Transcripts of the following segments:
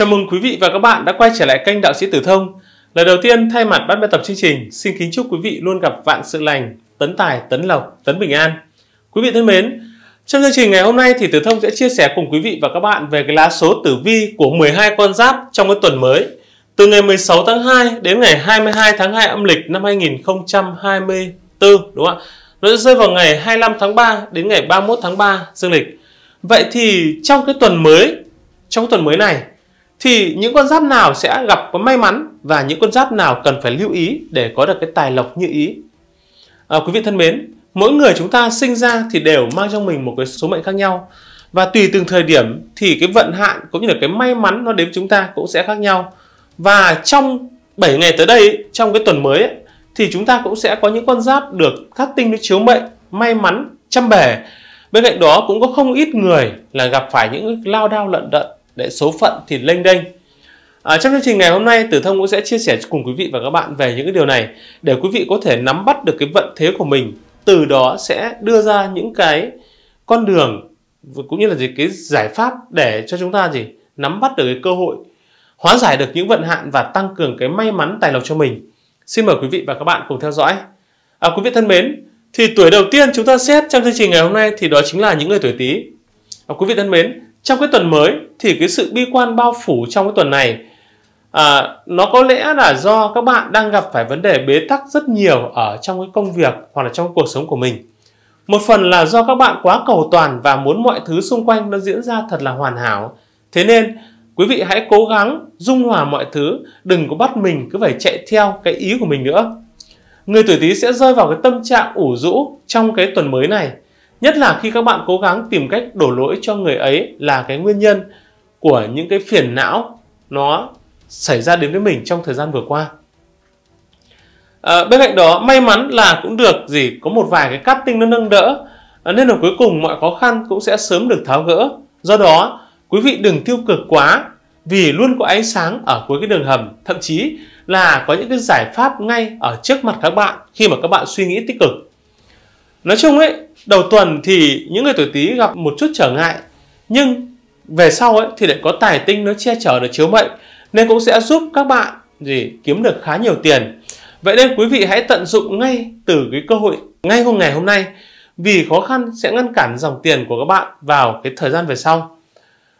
Chào mừng quý vị và các bạn đã quay trở lại kênh Đạo sĩ Tử Thông. Lời đầu tiên thay mặt ban biên tập chương trình, xin kính chúc quý vị luôn gặp vạn sự lành, tấn tài, tấn lộc, tấn bình an. Quý vị thân mến, trong chương trình ngày hôm nay thì Tử Thông sẽ chia sẻ cùng quý vị và các bạn về cái lá số tử vi của 12 con giáp trong cái tuần mới. Từ ngày 16 tháng 2 đến ngày 22 tháng 2 âm lịch năm 2024, đúng không ạ? Nó sẽ rơi vào ngày 25 tháng 3 đến ngày 31 tháng 3 dương lịch. Vậy thì trong cái tuần mới, trong cái tuần mới này thì những con giáp nào sẽ gặp có may mắn và những con giáp nào cần phải lưu ý để có được cái tài lộc như ý à, quý vị thân mến mỗi người chúng ta sinh ra thì đều mang trong mình một cái số mệnh khác nhau và tùy từng thời điểm thì cái vận hạn cũng như là cái may mắn nó đến với chúng ta cũng sẽ khác nhau và trong 7 ngày tới đây trong cái tuần mới ấy, thì chúng ta cũng sẽ có những con giáp được các tinh nó chiếu mệnh may mắn chăm bề bên cạnh đó cũng có không ít người là gặp phải những lao đao lận đận Đấy, số phận thì lênh đênh. À, trong chương trình ngày hôm nay, Tử Thông cũng sẽ chia sẻ cùng quý vị và các bạn về những cái điều này để quý vị có thể nắm bắt được cái vận thế của mình, từ đó sẽ đưa ra những cái con đường cũng như là gì cái giải pháp để cho chúng ta gì nắm bắt được cái cơ hội, hóa giải được những vận hạn và tăng cường cái may mắn tài lộc cho mình. Xin mời quý vị và các bạn cùng theo dõi. À, quý vị thân mến, thì tuổi đầu tiên chúng ta xét trong chương trình ngày hôm nay thì đó chính là những người tuổi Tý. À, quý vị thân mến, trong cái tuần mới thì cái sự bi quan bao phủ trong cái tuần này à, nó có lẽ là do các bạn đang gặp phải vấn đề bế tắc rất nhiều ở trong cái công việc hoặc là trong cuộc sống của mình một phần là do các bạn quá cầu toàn và muốn mọi thứ xung quanh nó diễn ra thật là hoàn hảo thế nên quý vị hãy cố gắng dung hòa mọi thứ đừng có bắt mình cứ phải chạy theo cái ý của mình nữa người tuổi tý sẽ rơi vào cái tâm trạng ủ rũ trong cái tuần mới này Nhất là khi các bạn cố gắng tìm cách đổ lỗi cho người ấy là cái nguyên nhân của những cái phiền não nó xảy ra đến với mình trong thời gian vừa qua. À, bên cạnh đó may mắn là cũng được gì có một vài cái tinh nó nâng đỡ à, nên là cuối cùng mọi khó khăn cũng sẽ sớm được tháo gỡ. Do đó quý vị đừng tiêu cực quá vì luôn có ánh sáng ở cuối cái đường hầm thậm chí là có những cái giải pháp ngay ở trước mặt các bạn khi mà các bạn suy nghĩ tích cực nói chung ấy đầu tuần thì những người tuổi tý gặp một chút trở ngại nhưng về sau ấy thì lại có tài tinh nó che chở được chiếu mệnh nên cũng sẽ giúp các bạn gì kiếm được khá nhiều tiền vậy nên quý vị hãy tận dụng ngay từ cái cơ hội ngay hôm ngày hôm nay vì khó khăn sẽ ngăn cản dòng tiền của các bạn vào cái thời gian về sau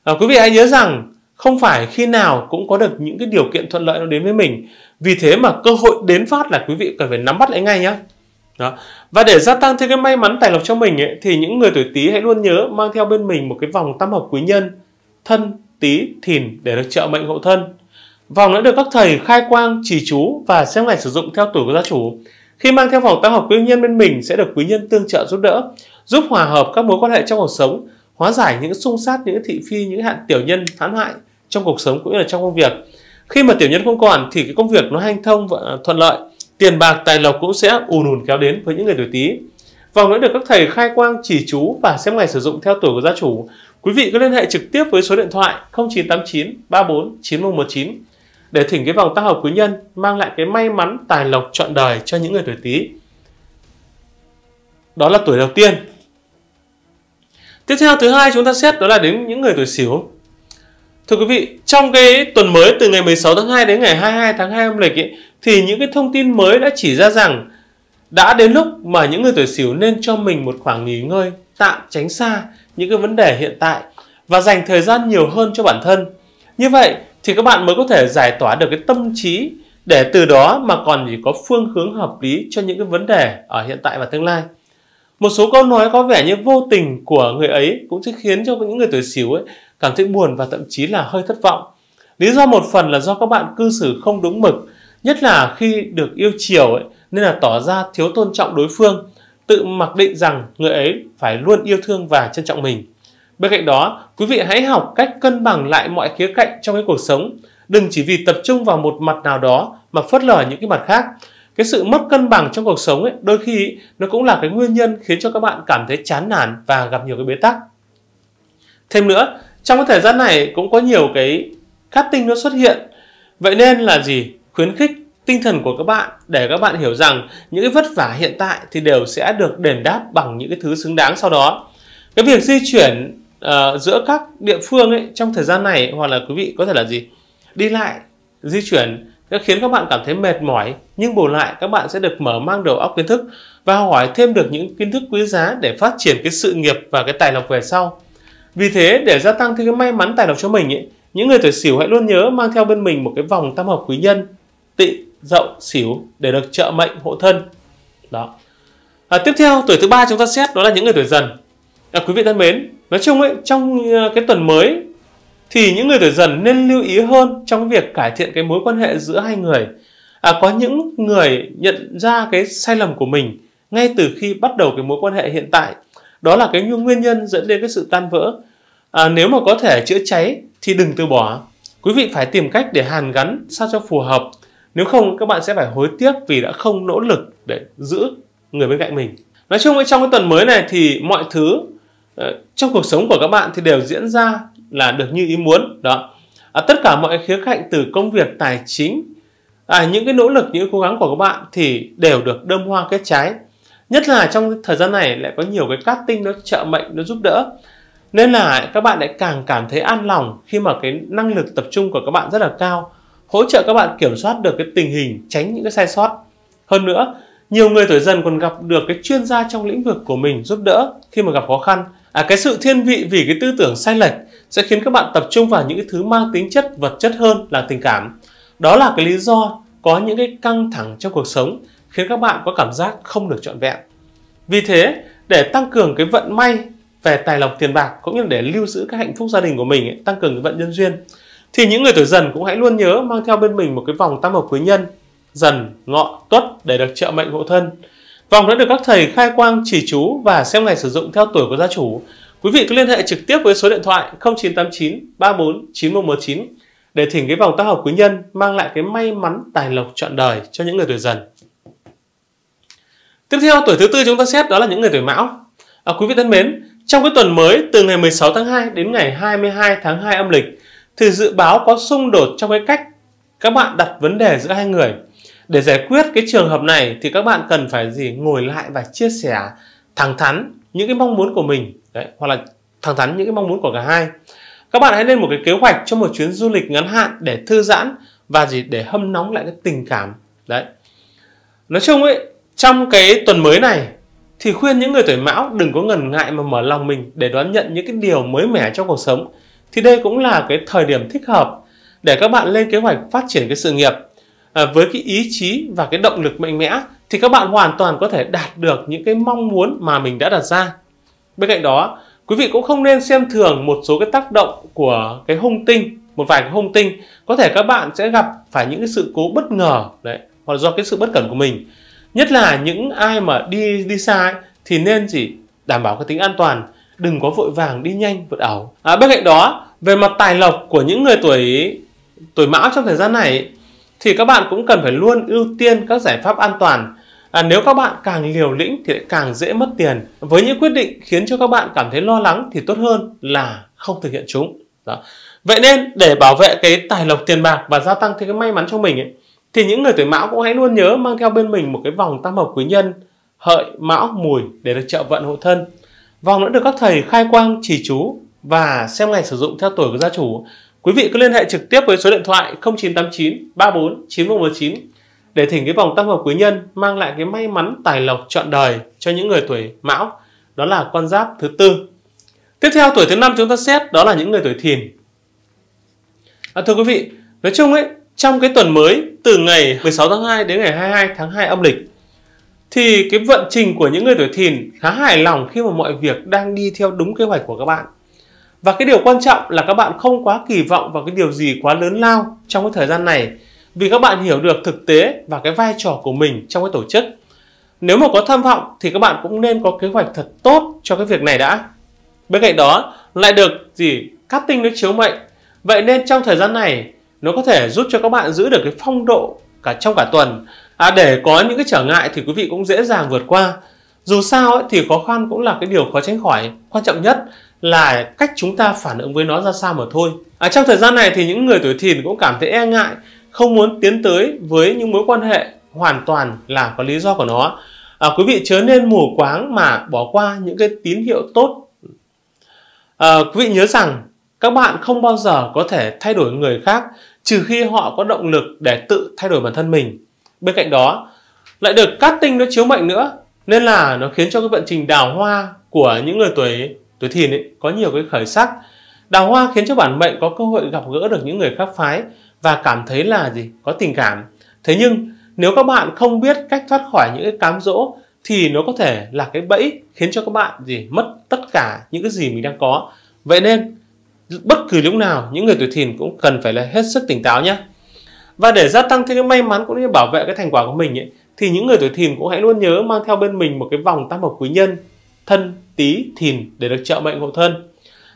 à, quý vị hãy nhớ rằng không phải khi nào cũng có được những cái điều kiện thuận lợi nó đến với mình vì thế mà cơ hội đến phát là quý vị cần phải nắm bắt lại ngay nhé đó và để gia tăng thêm cái may mắn tài lộc cho mình ấy, thì những người tuổi tý hãy luôn nhớ mang theo bên mình một cái vòng tam hợp quý nhân thân tý thìn để được trợ mệnh hộ thân vòng đã được các thầy khai quang chỉ chú và xem ngày sử dụng theo tuổi của gia chủ khi mang theo vòng tam hợp quý nhân bên mình sẽ được quý nhân tương trợ giúp đỡ giúp hòa hợp các mối quan hệ trong cuộc sống hóa giải những xung sát những thị phi những hạn tiểu nhân hãn hại trong cuộc sống cũng như là trong công việc khi mà tiểu nhân không còn thì cái công việc nó hanh thông và thuận lợi tiền bạc tài lộc cũng sẽ ùn ùn kéo đến với những người tuổi Tý. Vòng nữa được các thầy khai quang chỉ chú và xem ngày sử dụng theo tuổi của gia chủ. Quý vị có liên hệ trực tiếp với số điện thoại 0989 34 9119 để thỉnh cái vòng tác hợp quý nhân mang lại cái may mắn tài lộc trọn đời cho những người tuổi Tý. Đó là tuổi đầu tiên. Tiếp theo thứ hai chúng ta xét đó là đến những người tuổi Sửu. Thưa quý vị, trong cái tuần mới từ ngày 16 tháng 2 đến ngày 22 tháng 2 âm lịch ấy, thì những cái thông tin mới đã chỉ ra rằng đã đến lúc mà những người tuổi Sửu nên cho mình một khoảng nghỉ ngơi tạm tránh xa những cái vấn đề hiện tại và dành thời gian nhiều hơn cho bản thân. Như vậy thì các bạn mới có thể giải tỏa được cái tâm trí để từ đó mà còn chỉ có phương hướng hợp lý cho những cái vấn đề ở hiện tại và tương lai. Một số câu nói có vẻ như vô tình của người ấy cũng sẽ khiến cho những người tuổi xỉu ấy cảm thấy buồn và thậm chí là hơi thất vọng. Lý do một phần là do các bạn cư xử không đúng mực nhất là khi được yêu chiều ấy, nên là tỏ ra thiếu tôn trọng đối phương tự mặc định rằng người ấy phải luôn yêu thương và trân trọng mình bên cạnh đó quý vị hãy học cách cân bằng lại mọi khía cạnh trong cái cuộc sống đừng chỉ vì tập trung vào một mặt nào đó mà phớt lờ những cái mặt khác cái sự mất cân bằng trong cuộc sống ấy, đôi khi nó cũng là cái nguyên nhân khiến cho các bạn cảm thấy chán nản và gặp nhiều cái bế tắc thêm nữa trong cái thời gian này cũng có nhiều cái cát tinh nó xuất hiện vậy nên là gì khuyến khích tinh thần của các bạn để các bạn hiểu rằng những cái vất vả hiện tại thì đều sẽ được đền đáp bằng những cái thứ xứng đáng sau đó cái việc di chuyển uh, giữa các địa phương ấy trong thời gian này hoặc là quý vị có thể là gì đi lại di chuyển sẽ khiến các bạn cảm thấy mệt mỏi nhưng bù lại các bạn sẽ được mở mang đầu óc kiến thức và hỏi thêm được những kiến thức quý giá để phát triển cái sự nghiệp và cái tài lộc về sau vì thế để gia tăng thêm cái may mắn tài lộc cho mình ấy, những người tuổi sửu hãy luôn nhớ mang theo bên mình một cái vòng tam hợp quý nhân tị, dậu, xỉu để được trợ mệnh hộ thân. Đó. À, tiếp theo tuổi thứ ba chúng ta xét đó là những người tuổi dần. À, quý vị thân mến, nói chung ấy trong à, cái tuần mới thì những người tuổi dần nên lưu ý hơn trong việc cải thiện cái mối quan hệ giữa hai người. À, có những người nhận ra cái sai lầm của mình ngay từ khi bắt đầu cái mối quan hệ hiện tại. Đó là cái nguyên nhân dẫn đến cái sự tan vỡ. À, nếu mà có thể chữa cháy thì đừng từ bỏ. Quý vị phải tìm cách để hàn gắn sao cho phù hợp nếu không các bạn sẽ phải hối tiếc vì đã không nỗ lực để giữ người bên cạnh mình. Nói chung trong cái tuần mới này thì mọi thứ ờ, trong cuộc sống của các bạn thì đều diễn ra là được như ý muốn đó à, tất cả mọi khía cạnh từ công việc tài chính à, những cái nỗ lực những cố gắng của các bạn thì đều được đơm hoa kết trái nhất là trong thời gian này lại có nhiều cái cát tinh nó trợ mệnh nó giúp đỡ nên là các bạn lại càng cảm thấy an lòng khi mà cái năng lực tập trung của các bạn rất là cao hỗ trợ các bạn kiểm soát được cái tình hình tránh những cái sai sót. Hơn nữa, nhiều người tuổi dần còn gặp được cái chuyên gia trong lĩnh vực của mình giúp đỡ khi mà gặp khó khăn. À, cái sự thiên vị vì cái tư tưởng sai lệch sẽ khiến các bạn tập trung vào những cái thứ mang tính chất vật chất hơn là tình cảm. Đó là cái lý do có những cái căng thẳng trong cuộc sống khiến các bạn có cảm giác không được trọn vẹn. Vì thế, để tăng cường cái vận may về tài lộc tiền bạc cũng như để lưu giữ cái hạnh phúc gia đình của mình ấy, tăng cường cái vận nhân duyên thì những người tuổi dần cũng hãy luôn nhớ mang theo bên mình một cái vòng tam hợp quý nhân dần ngọ tuất để được trợ mệnh hộ thân vòng đã được các thầy khai quang chỉ chú và xem ngày sử dụng theo tuổi của gia chủ quý vị cứ liên hệ trực tiếp với số điện thoại 0989 34 9119 để thỉnh cái vòng tam hợp quý nhân mang lại cái may mắn tài lộc trọn đời cho những người tuổi dần tiếp theo tuổi thứ tư chúng ta xét đó là những người tuổi mão à, quý vị thân mến trong cái tuần mới từ ngày 16 tháng 2 đến ngày 22 tháng 2 âm lịch thì dự báo có xung đột trong cái cách các bạn đặt vấn đề giữa hai người để giải quyết cái trường hợp này thì các bạn cần phải gì ngồi lại và chia sẻ thẳng thắn những cái mong muốn của mình đấy hoặc là thẳng thắn những cái mong muốn của cả hai các bạn hãy lên một cái kế hoạch cho một chuyến du lịch ngắn hạn để thư giãn và gì để hâm nóng lại cái tình cảm đấy nói chung ấy trong cái tuần mới này thì khuyên những người tuổi mão đừng có ngần ngại mà mở lòng mình để đón nhận những cái điều mới mẻ trong cuộc sống thì đây cũng là cái thời điểm thích hợp để các bạn lên kế hoạch phát triển cái sự nghiệp à, với cái ý chí và cái động lực mạnh mẽ thì các bạn hoàn toàn có thể đạt được những cái mong muốn mà mình đã đặt ra bên cạnh đó quý vị cũng không nên xem thường một số cái tác động của cái hung tinh một vài cái hung tinh có thể các bạn sẽ gặp phải những cái sự cố bất ngờ đấy hoặc do cái sự bất cẩn của mình nhất là những ai mà đi đi xa ấy, thì nên chỉ đảm bảo cái tính an toàn đừng có vội vàng đi nhanh vượt ẩu à, bên cạnh đó về mặt tài lộc của những người tuổi tuổi mão trong thời gian này thì các bạn cũng cần phải luôn ưu tiên các giải pháp an toàn à, nếu các bạn càng liều lĩnh thì lại càng dễ mất tiền với những quyết định khiến cho các bạn cảm thấy lo lắng thì tốt hơn là không thực hiện chúng đó. vậy nên để bảo vệ cái tài lộc tiền bạc và gia tăng thêm cái may mắn cho mình ấy, thì những người tuổi mão cũng hãy luôn nhớ mang theo bên mình một cái vòng tam hợp quý nhân hợi mão mùi để được trợ vận hộ thân Vòng đã được các thầy khai quang chỉ chú và xem ngày sử dụng theo tuổi của gia chủ. Quý vị cứ liên hệ trực tiếp với số điện thoại 0989 34 9119 để thỉnh cái vòng tam hợp quý nhân mang lại cái may mắn tài lộc trọn đời cho những người tuổi mão đó là con giáp thứ tư tiếp theo tuổi thứ năm chúng ta xét đó là những người tuổi thìn à, thưa quý vị nói chung ấy trong cái tuần mới từ ngày 16 tháng 2 đến ngày 22 tháng 2 âm lịch thì cái vận trình của những người tuổi thìn khá hài lòng khi mà mọi việc đang đi theo đúng kế hoạch của các bạn. Và cái điều quan trọng là các bạn không quá kỳ vọng vào cái điều gì quá lớn lao trong cái thời gian này vì các bạn hiểu được thực tế và cái vai trò của mình trong cái tổ chức. Nếu mà có tham vọng thì các bạn cũng nên có kế hoạch thật tốt cho cái việc này đã. Bên cạnh đó lại được gì cắt tinh nó chiếu mệnh. Vậy nên trong thời gian này nó có thể giúp cho các bạn giữ được cái phong độ cả trong cả tuần à, để có những cái trở ngại thì quý vị cũng dễ dàng vượt qua dù sao ấy, thì khó khăn cũng là cái điều khó tránh khỏi quan trọng nhất là cách chúng ta phản ứng với nó ra sao mà thôi à, trong thời gian này thì những người tuổi thìn cũng cảm thấy e ngại không muốn tiến tới với những mối quan hệ hoàn toàn là có lý do của nó à, quý vị chớ nên mù quáng mà bỏ qua những cái tín hiệu tốt à, quý vị nhớ rằng các bạn không bao giờ có thể thay đổi người khác trừ khi họ có động lực để tự thay đổi bản thân mình Bên cạnh đó, lại được cát tinh nó chiếu mệnh nữa, nên là nó khiến cho cái vận trình đào hoa của những người tuổi tuổi thìn ấy có nhiều cái khởi sắc. Đào hoa khiến cho bản mệnh có cơ hội gặp gỡ được những người khác phái và cảm thấy là gì? Có tình cảm. Thế nhưng nếu các bạn không biết cách thoát khỏi những cái cám dỗ thì nó có thể là cái bẫy khiến cho các bạn gì mất tất cả những cái gì mình đang có. Vậy nên bất cứ lúc nào những người tuổi thìn cũng cần phải là hết sức tỉnh táo nhé và để gia tăng thêm cái may mắn cũng như bảo vệ cái thành quả của mình ấy, thì những người tuổi thìn cũng hãy luôn nhớ mang theo bên mình một cái vòng tam hợp quý nhân thân tý thìn để được trợ mệnh hộ thân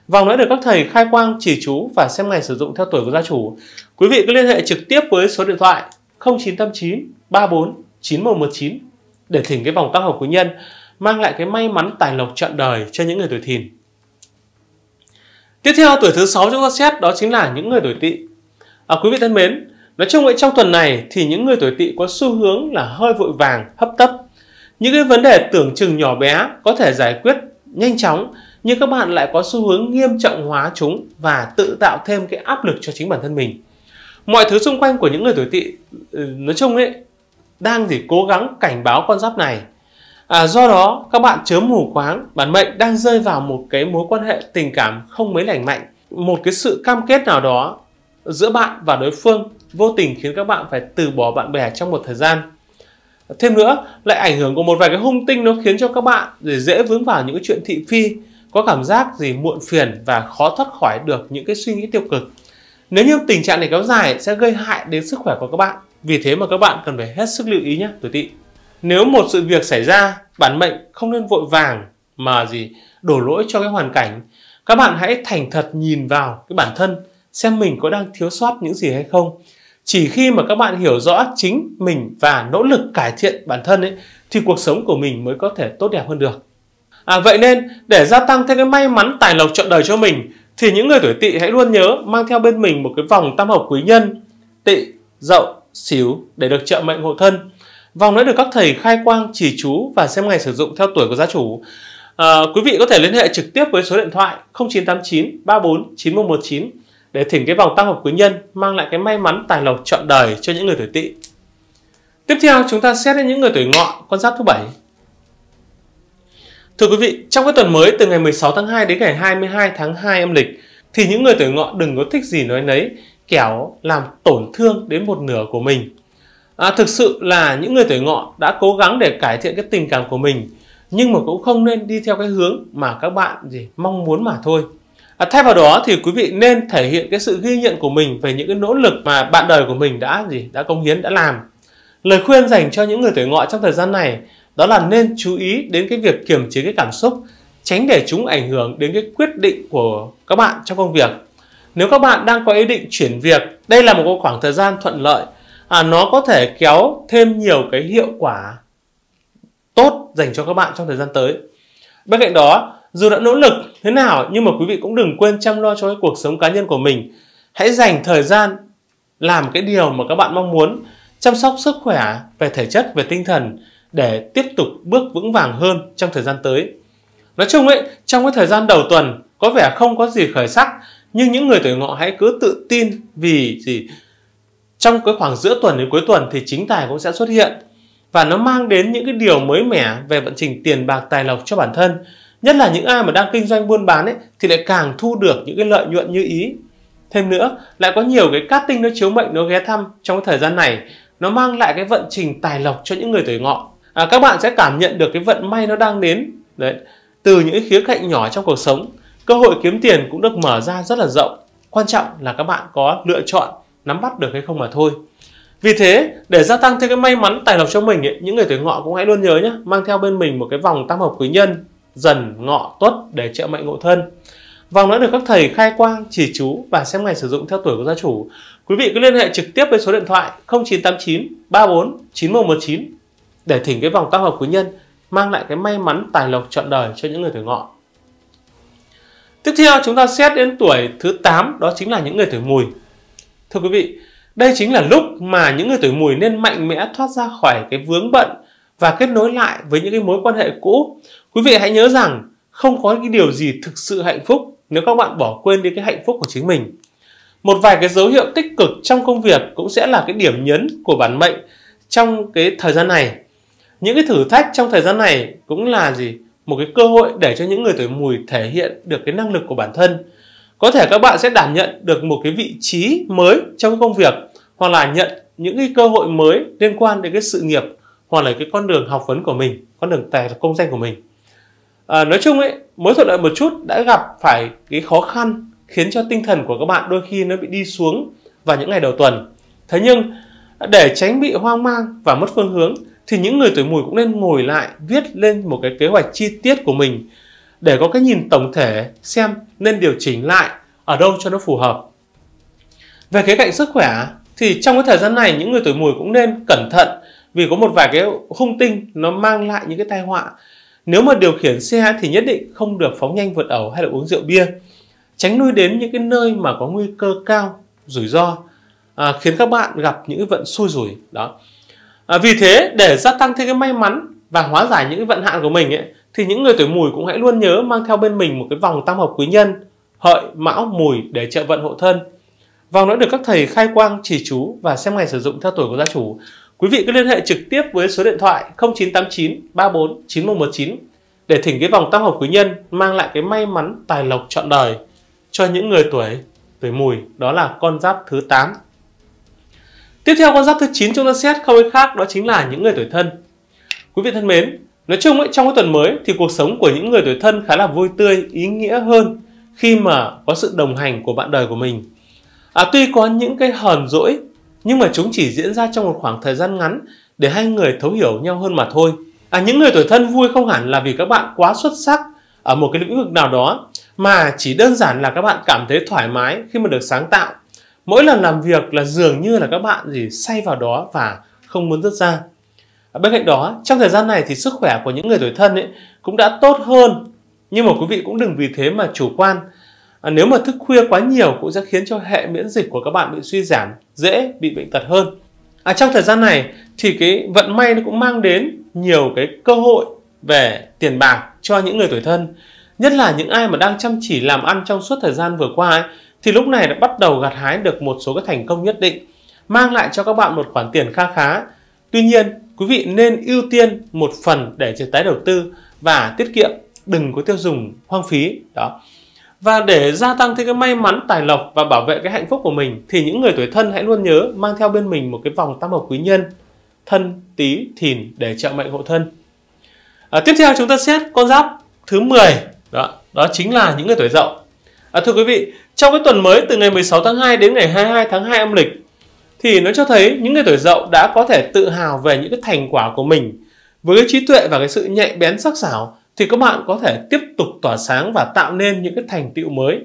Vòng đã được các thầy khai quang, chỉ chú và xem ngày sử dụng theo tuổi của gia chủ. Quý vị cứ liên hệ trực tiếp với số điện thoại 0989 34 9119 để thỉnh cái vòng tam hợp quý nhân mang lại cái may mắn tài lộc trọn đời cho những người tuổi thìn. Tiếp theo tuổi thứ sáu chúng ta xét đó chính là những người tuổi tỵ. À, quý vị thân mến, Nói chung ấy trong tuần này thì những người tuổi tỵ có xu hướng là hơi vội vàng, hấp tấp. Những cái vấn đề tưởng chừng nhỏ bé có thể giải quyết nhanh chóng nhưng các bạn lại có xu hướng nghiêm trọng hóa chúng và tự tạo thêm cái áp lực cho chính bản thân mình. Mọi thứ xung quanh của những người tuổi tỵ ừ, nói chung ấy đang gì cố gắng cảnh báo con giáp này. À, do đó các bạn chớm mù quáng, bản mệnh đang rơi vào một cái mối quan hệ tình cảm không mấy lành mạnh, một cái sự cam kết nào đó giữa bạn và đối phương vô tình khiến các bạn phải từ bỏ bạn bè trong một thời gian thêm nữa lại ảnh hưởng của một vài cái hung tinh nó khiến cho các bạn dễ vướng vào những chuyện thị phi có cảm giác gì muộn phiền và khó thoát khỏi được những cái suy nghĩ tiêu cực nếu như tình trạng này kéo dài sẽ gây hại đến sức khỏe của các bạn vì thế mà các bạn cần phải hết sức lưu ý nhé tuổi tỵ nếu một sự việc xảy ra bản mệnh không nên vội vàng mà gì đổ lỗi cho cái hoàn cảnh các bạn hãy thành thật nhìn vào cái bản thân xem mình có đang thiếu sót những gì hay không chỉ khi mà các bạn hiểu rõ chính mình và nỗ lực cải thiện bản thân ấy thì cuộc sống của mình mới có thể tốt đẹp hơn được à, vậy nên để gia tăng thêm cái may mắn tài lộc trọn đời cho mình thì những người tuổi tỵ hãy luôn nhớ mang theo bên mình một cái vòng tam hợp quý nhân tỵ dậu xíu để được trợ mệnh hộ thân vòng đã được các thầy khai quang chỉ chú và xem ngày sử dụng theo tuổi của gia chủ à, quý vị có thể liên hệ trực tiếp với số điện thoại 0989 34 9119 để thỉnh cái vòng tam hợp quý nhân mang lại cái may mắn tài lộc trọn đời cho những người tuổi tỵ. Tiếp theo chúng ta xét đến những người tuổi ngọ, con giáp thứ bảy. Thưa quý vị, trong cái tuần mới từ ngày 16 tháng 2 đến ngày 22 tháng 2 âm lịch thì những người tuổi ngọ đừng có thích gì nói nấy, kẻo làm tổn thương đến một nửa của mình. À, thực sự là những người tuổi ngọ đã cố gắng để cải thiện cái tình cảm của mình nhưng mà cũng không nên đi theo cái hướng mà các bạn gì mong muốn mà thôi À, thay vào đó thì quý vị nên thể hiện cái sự ghi nhận của mình về những cái nỗ lực mà bạn đời của mình đã gì đã công hiến đã làm. Lời khuyên dành cho những người tuổi ngọ trong thời gian này đó là nên chú ý đến cái việc kiềm chế cái cảm xúc, tránh để chúng ảnh hưởng đến cái quyết định của các bạn trong công việc. Nếu các bạn đang có ý định chuyển việc, đây là một khoảng thời gian thuận lợi, à, nó có thể kéo thêm nhiều cái hiệu quả tốt dành cho các bạn trong thời gian tới. Bên cạnh đó dù đã nỗ lực thế nào nhưng mà quý vị cũng đừng quên chăm lo cho cái cuộc sống cá nhân của mình. Hãy dành thời gian làm cái điều mà các bạn mong muốn, chăm sóc sức khỏe về thể chất, về tinh thần để tiếp tục bước vững vàng hơn trong thời gian tới. Nói chung ấy, trong cái thời gian đầu tuần có vẻ không có gì khởi sắc, nhưng những người tuổi ngọ hãy cứ tự tin vì gì trong cái khoảng giữa tuần đến cuối tuần thì chính tài cũng sẽ xuất hiện và nó mang đến những cái điều mới mẻ về vận trình tiền bạc tài lộc cho bản thân nhất là những ai mà đang kinh doanh buôn bán ấy thì lại càng thu được những cái lợi nhuận như ý thêm nữa lại có nhiều cái cát tinh nó chiếu mệnh nó ghé thăm trong cái thời gian này nó mang lại cái vận trình tài lộc cho những người tuổi ngọ à, các bạn sẽ cảm nhận được cái vận may nó đang đến đấy từ những khía cạnh nhỏ trong cuộc sống cơ hội kiếm tiền cũng được mở ra rất là rộng quan trọng là các bạn có lựa chọn nắm bắt được hay không mà thôi vì thế để gia tăng thêm cái may mắn tài lộc cho mình ấy, những người tuổi ngọ cũng hãy luôn nhớ nhé mang theo bên mình một cái vòng tam hợp quý nhân dần, ngọ, tuất để trợ mệnh ngộ thân. Vòng nói được các thầy khai quang, chỉ chú và xem ngày sử dụng theo tuổi của gia chủ. Quý vị cứ liên hệ trực tiếp với số điện thoại 0989 34 9119 để thỉnh cái vòng tam hợp quý nhân mang lại cái may mắn tài lộc trọn đời cho những người tuổi ngọ. Tiếp theo chúng ta xét đến tuổi thứ 8 đó chính là những người tuổi mùi. Thưa quý vị, đây chính là lúc mà những người tuổi mùi nên mạnh mẽ thoát ra khỏi cái vướng bận và kết nối lại với những cái mối quan hệ cũ. Quý vị hãy nhớ rằng không có cái điều gì thực sự hạnh phúc nếu các bạn bỏ quên đi cái hạnh phúc của chính mình. Một vài cái dấu hiệu tích cực trong công việc cũng sẽ là cái điểm nhấn của bản mệnh trong cái thời gian này. Những cái thử thách trong thời gian này cũng là gì? Một cái cơ hội để cho những người tuổi mùi thể hiện được cái năng lực của bản thân. Có thể các bạn sẽ đảm nhận được một cái vị trí mới trong công việc hoặc là nhận những cái cơ hội mới liên quan đến cái sự nghiệp hoặc là cái con đường học vấn của mình con đường tài công danh của mình à, nói chung ấy mới thuận lợi một chút đã gặp phải cái khó khăn khiến cho tinh thần của các bạn đôi khi nó bị đi xuống vào những ngày đầu tuần thế nhưng để tránh bị hoang mang và mất phương hướng thì những người tuổi mùi cũng nên ngồi lại viết lên một cái kế hoạch chi tiết của mình để có cái nhìn tổng thể xem nên điều chỉnh lại ở đâu cho nó phù hợp về khía cạnh sức khỏe thì trong cái thời gian này những người tuổi mùi cũng nên cẩn thận vì có một vài cái hung tinh nó mang lại những cái tai họa nếu mà điều khiển xe thì nhất định không được phóng nhanh vượt ẩu hay là uống rượu bia tránh nuôi đến những cái nơi mà có nguy cơ cao rủi ro à, khiến các bạn gặp những cái vận xui rủi đó à, vì thế để gia tăng thêm cái may mắn và hóa giải những cái vận hạn của mình ấy, thì những người tuổi mùi cũng hãy luôn nhớ mang theo bên mình một cái vòng tam hợp quý nhân hợi mão mùi để trợ vận hộ thân vòng nó được các thầy khai quang chỉ chú và xem ngày sử dụng theo tuổi của gia chủ Quý vị cứ liên hệ trực tiếp với số điện thoại 0989 34 9119 để thỉnh cái vòng tam hợp quý nhân mang lại cái may mắn tài lộc trọn đời cho những người tuổi tuổi mùi đó là con giáp thứ 8. Tiếp theo con giáp thứ 9 chúng ta xét không ai khác đó chính là những người tuổi thân. Quý vị thân mến, nói chung ấy, trong cái tuần mới thì cuộc sống của những người tuổi thân khá là vui tươi, ý nghĩa hơn khi mà có sự đồng hành của bạn đời của mình. À, tuy có những cái hờn dỗi nhưng mà chúng chỉ diễn ra trong một khoảng thời gian ngắn để hai người thấu hiểu nhau hơn mà thôi. À, những người tuổi thân vui không hẳn là vì các bạn quá xuất sắc ở một cái lĩnh vực nào đó mà chỉ đơn giản là các bạn cảm thấy thoải mái khi mà được sáng tạo. Mỗi lần làm việc là dường như là các bạn gì say vào đó và không muốn rút ra. À, bên cạnh đó, trong thời gian này thì sức khỏe của những người tuổi thân ấy cũng đã tốt hơn. Nhưng mà quý vị cũng đừng vì thế mà chủ quan à, nếu mà thức khuya quá nhiều cũng sẽ khiến cho hệ miễn dịch của các bạn bị suy giảm dễ bị bệnh tật hơn à, trong thời gian này thì cái vận may nó cũng mang đến nhiều cái cơ hội về tiền bạc cho những người tuổi thân nhất là những ai mà đang chăm chỉ làm ăn trong suốt thời gian vừa qua ấy, thì lúc này đã bắt đầu gặt hái được một số cái thành công nhất định mang lại cho các bạn một khoản tiền kha khá tuy nhiên quý vị nên ưu tiên một phần để tái đầu tư và tiết kiệm đừng có tiêu dùng hoang phí đó và để gia tăng thêm cái may mắn, tài lộc và bảo vệ cái hạnh phúc của mình thì những người tuổi thân hãy luôn nhớ mang theo bên mình một cái vòng tam hợp quý nhân thân, tí, thìn để trợ mệnh hộ thân. À, tiếp theo chúng ta xét con giáp thứ 10 đó, đó chính là những người tuổi dậu. À, thưa quý vị, trong cái tuần mới từ ngày 16 tháng 2 đến ngày 22 tháng 2 âm lịch thì nó cho thấy những người tuổi dậu đã có thể tự hào về những cái thành quả của mình với cái trí tuệ và cái sự nhạy bén sắc sảo thì các bạn có thể tiếp tục tỏa sáng và tạo nên những cái thành tựu mới.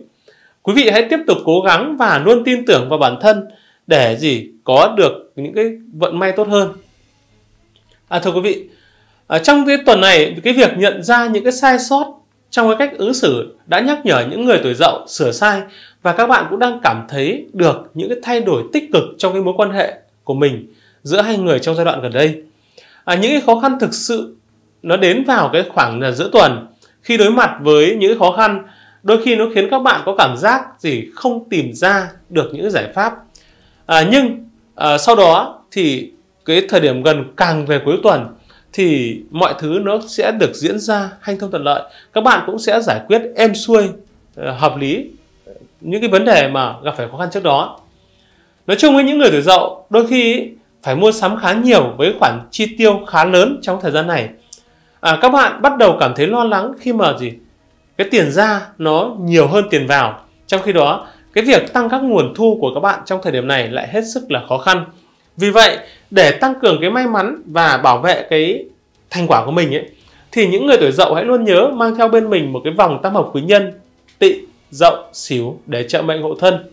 Quý vị hãy tiếp tục cố gắng và luôn tin tưởng vào bản thân để gì có được những cái vận may tốt hơn. À, thưa quý vị, ở à, trong cái tuần này cái việc nhận ra những cái sai sót trong cái cách ứng xử đã nhắc nhở những người tuổi dậu sửa sai và các bạn cũng đang cảm thấy được những cái thay đổi tích cực trong cái mối quan hệ của mình giữa hai người trong giai đoạn gần đây. À, những cái khó khăn thực sự nó đến vào cái khoảng giữa tuần khi đối mặt với những khó khăn đôi khi nó khiến các bạn có cảm giác gì không tìm ra được những giải pháp à, nhưng à, sau đó thì cái thời điểm gần càng về cuối tuần thì mọi thứ nó sẽ được diễn ra hanh thông thuận lợi các bạn cũng sẽ giải quyết êm xuôi à, hợp lý à, những cái vấn đề mà gặp phải khó khăn trước đó nói chung với những người tuổi dậu đôi khi phải mua sắm khá nhiều với khoản chi tiêu khá lớn trong thời gian này à, các bạn bắt đầu cảm thấy lo lắng khi mà gì cái tiền ra nó nhiều hơn tiền vào trong khi đó cái việc tăng các nguồn thu của các bạn trong thời điểm này lại hết sức là khó khăn vì vậy để tăng cường cái may mắn và bảo vệ cái thành quả của mình ấy thì những người tuổi dậu hãy luôn nhớ mang theo bên mình một cái vòng tam hợp quý nhân tị dậu xíu để trợ mệnh hộ thân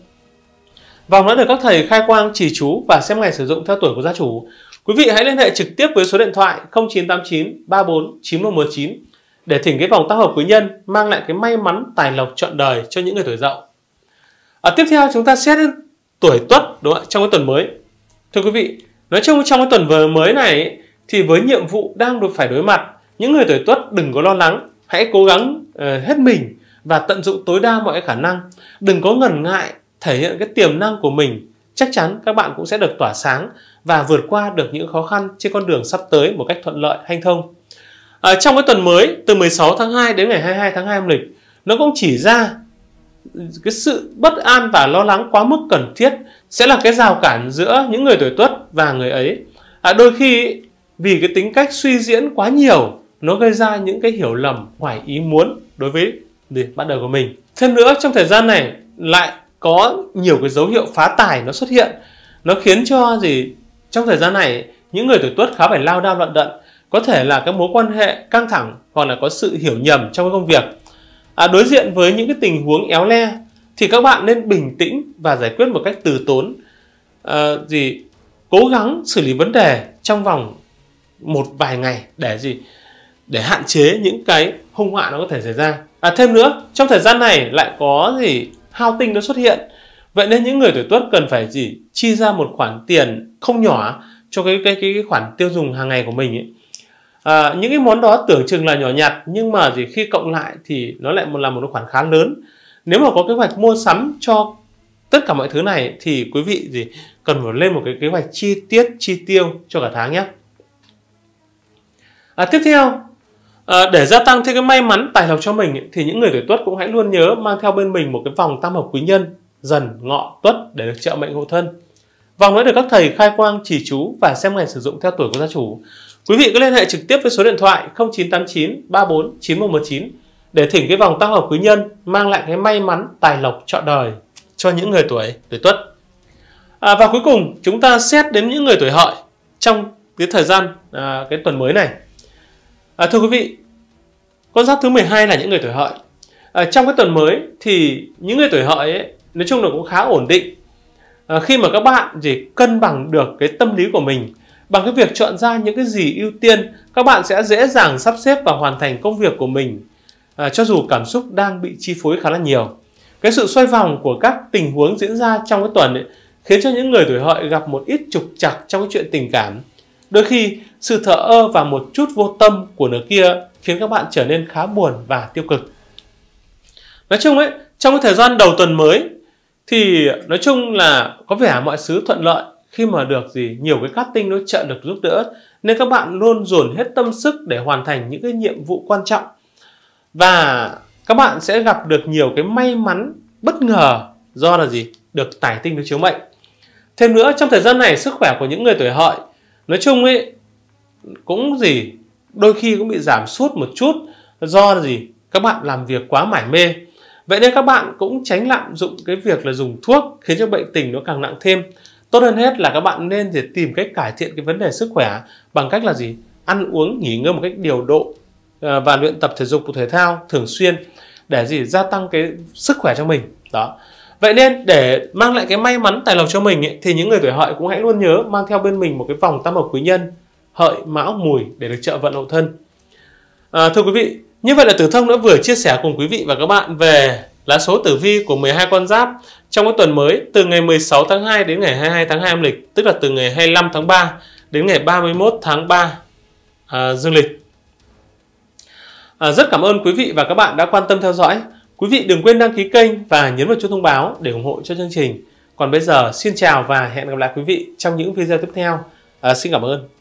vòng đã được các thầy khai quang chỉ chú và xem ngày sử dụng theo tuổi của gia chủ Quý vị hãy liên hệ trực tiếp với số điện thoại 0989 34 9119 để thỉnh cái vòng tác hợp quý nhân mang lại cái may mắn tài lộc trọn đời cho những người tuổi dậu. À, tiếp theo chúng ta xét đến tuổi tuất đúng không? trong cái tuần mới. Thưa quý vị, nói chung trong cái tuần vừa mới này thì với nhiệm vụ đang được phải đối mặt, những người tuổi tuất đừng có lo lắng, hãy cố gắng uh, hết mình và tận dụng tối đa mọi khả năng. Đừng có ngần ngại thể hiện cái tiềm năng của mình, chắc chắn các bạn cũng sẽ được tỏa sáng và vượt qua được những khó khăn trên con đường sắp tới một cách thuận lợi hanh thông. À, trong cái tuần mới từ 16 tháng 2 đến ngày 22 tháng 2 âm lịch nó cũng chỉ ra cái sự bất an và lo lắng quá mức cần thiết sẽ là cái rào cản giữa những người tuổi tuất và người ấy. À, đôi khi vì cái tính cách suy diễn quá nhiều nó gây ra những cái hiểu lầm ngoài ý muốn đối với bạn đời của mình. Thêm nữa trong thời gian này lại có nhiều cái dấu hiệu phá tài nó xuất hiện nó khiến cho gì trong thời gian này, những người tuổi tuất khá phải lao đao loạn đận, có thể là các mối quan hệ căng thẳng hoặc là có sự hiểu nhầm trong công việc. À, đối diện với những cái tình huống éo le thì các bạn nên bình tĩnh và giải quyết một cách từ tốn. À, gì cố gắng xử lý vấn đề trong vòng một vài ngày để gì để hạn chế những cái hung họa nó có thể xảy ra. À, thêm nữa, trong thời gian này lại có gì hao tinh nó xuất hiện Vậy nên những người tuổi Tuất cần phải gì? Chi ra một khoản tiền không nhỏ cho cái cái cái, cái khoản tiêu dùng hàng ngày của mình ấy. À, những cái món đó tưởng chừng là nhỏ nhặt nhưng mà gì khi cộng lại thì nó lại là một khoản khá lớn. Nếu mà có kế hoạch mua sắm cho tất cả mọi thứ này thì quý vị gì cần phải lên một cái kế hoạch chi tiết chi tiêu cho cả tháng nhé. À, tiếp theo à, để gia tăng thêm cái may mắn tài lộc cho mình thì những người tuổi tuất cũng hãy luôn nhớ mang theo bên mình một cái vòng tam hợp quý nhân dần, ngọ, tuất để được trợ mệnh hộ thân. Vòng nói được các thầy khai quang chỉ chú và xem ngày sử dụng theo tuổi của gia chủ. Quý vị cứ liên hệ trực tiếp với số điện thoại 0989 34 9119 để thỉnh cái vòng tăng hợp quý nhân mang lại cái may mắn tài lộc trọn đời cho những người tuổi tuổi tuất. À, và cuối cùng chúng ta xét đến những người tuổi hợi trong cái thời gian à, cái tuần mới này. À, thưa quý vị, con giáp thứ 12 là những người tuổi hợi. À, trong cái tuần mới thì những người tuổi hợi ấy, nói chung là cũng khá ổn định à, khi mà các bạn chỉ cân bằng được cái tâm lý của mình bằng cái việc chọn ra những cái gì ưu tiên các bạn sẽ dễ dàng sắp xếp và hoàn thành công việc của mình à, cho dù cảm xúc đang bị chi phối khá là nhiều cái sự xoay vòng của các tình huống diễn ra trong cái tuần ấy, khiến cho những người tuổi hợi gặp một ít trục trặc trong cái chuyện tình cảm đôi khi sự thờ ơ và một chút vô tâm của nửa kia khiến các bạn trở nên khá buồn và tiêu cực nói chung ấy trong cái thời gian đầu tuần mới thì nói chung là có vẻ mọi thứ thuận lợi khi mà được gì nhiều cái casting nó trợ được giúp đỡ nên các bạn luôn dồn hết tâm sức để hoàn thành những cái nhiệm vụ quan trọng và các bạn sẽ gặp được nhiều cái may mắn bất ngờ do là gì được tài tinh nó chiếu mệnh thêm nữa trong thời gian này sức khỏe của những người tuổi hợi nói chung ấy cũng gì đôi khi cũng bị giảm sút một chút do là gì các bạn làm việc quá mải mê Vậy nên các bạn cũng tránh lạm dụng cái việc là dùng thuốc khiến cho bệnh tình nó càng nặng thêm. Tốt hơn hết là các bạn nên để tìm cách cải thiện cái vấn đề sức khỏe bằng cách là gì? Ăn uống, nghỉ ngơi một cách điều độ ờ, và luyện tập thể dục thể thao thường xuyên để gì gia tăng cái sức khỏe cho mình. Đó. Vậy nên để mang lại cái may mắn tài lộc cho mình ấy, thì những người tuổi hợi cũng hãy luôn nhớ mang theo bên mình một cái vòng tam hợp quý nhân hợi mão mùi để được trợ vận hậu thân. À, thưa quý vị, như vậy là Tử Thông đã vừa chia sẻ cùng quý vị và các bạn về lá số tử vi của 12 con giáp trong cái tuần mới từ ngày 16 tháng 2 đến ngày 22 tháng 2 âm lịch, tức là từ ngày 25 tháng 3 đến ngày 31 tháng 3 à, dương lịch. À, rất cảm ơn quý vị và các bạn đã quan tâm theo dõi. Quý vị đừng quên đăng ký kênh và nhấn vào chuông thông báo để ủng hộ cho chương trình. Còn bây giờ xin chào và hẹn gặp lại quý vị trong những video tiếp theo. À, xin cảm ơn.